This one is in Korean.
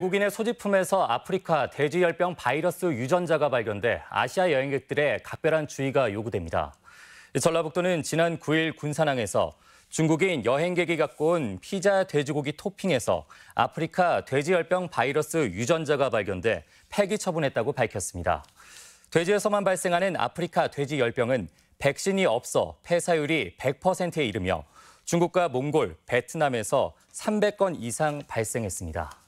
외국인의 소지품에서 아프리카 돼지열병 바이러스 유전자가 발견돼 아시아 여행객들의 각별한 주의가 요구됩니다. 전라북도는 지난 9일 군산항에서 중국인 여행객이 갖고 온 피자 돼지고기 토핑에서 아프리카 돼지열병 바이러스 유전자가 발견돼 폐기 처분했다고 밝혔습니다. 돼지에서만 발생하는 아프리카 돼지열병은 백신이 없어 폐사율이 100%에 이르며 중국과 몽골, 베트남에서 300건 이상 발생했습니다.